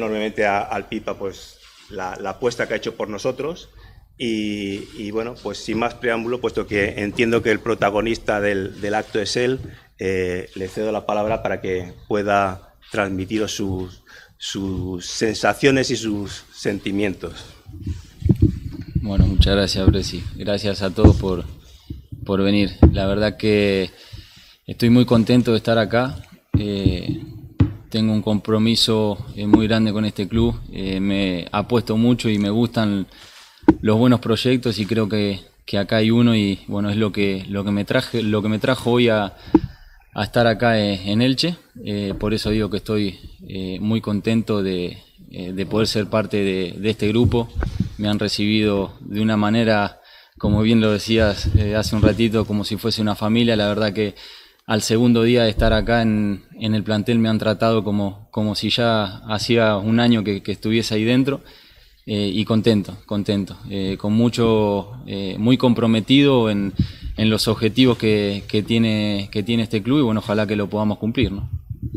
enormemente al Pipa pues, la, apuesta que ha hecho por nosotros. Y, bueno, pues sin más preámbulo, puesto que entiendo que el protagonista del, acto es él, eh, le cedo la palabra para que pueda transmitir sus, sensaciones y sus sentimientos. Bueno, muchas gracias, Bresi. Gracias a todos por, por venir. La verdad que estoy muy contento de estar acá. Eh, tengo un compromiso eh, muy grande con este club, eh, me apuesto mucho y me gustan los buenos proyectos y creo que, acá hay uno y bueno, es lo que, lo que, me, traje, lo que me trajo hoy a, estar acá eh, en Elche, por eso digo que estoy muy contento de, poder ser parte de, este grupo, me han recibido de una manera, como bien lo decías hace un ratito, como si fuese una familia, la verdad que al segundo día de estar acá en, el plantel me han tratado como, como si ya hacía un año que, estuviese ahí dentro. Eh, y contento, contento, eh, con mucho, eh, muy comprometido en, los objetivos que, tiene, que tiene este club y bueno, ojalá que lo podamos cumplir. ¿no?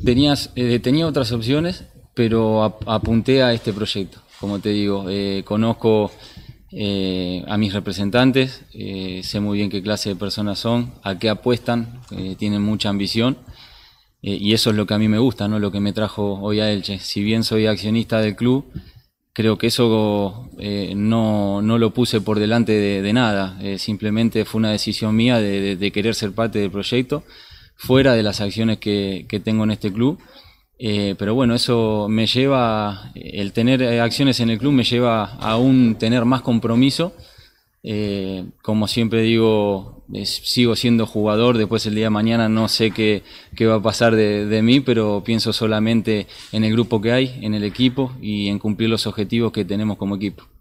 Tenías, tenía otras opciones, pero apunté a este proyecto, como te digo, conozco eh, a mis representantes, eh, sé muy bien qué clase de personas son, a qué apuestan, eh, tienen mucha ambición y eso es lo que a mí me gusta, ¿no? lo que me trajo hoy a Elche. Si bien soy accionista del club, creo que eso no, lo puse por delante de, nada, simplemente fue una decisión mía de, querer ser parte del proyecto, fuera de las acciones que, que tengo en este club eh, pero bueno, eso me lleva, el tener eh, acciones en el club me lleva a un tener más compromiso. Eh, como siempre digo, sigo siendo jugador, después el día de mañana no sé qué, va a pasar de, mí, pero pienso solamente en el grupo que hay, en el equipo y en cumplir los objetivos que tenemos como equipo.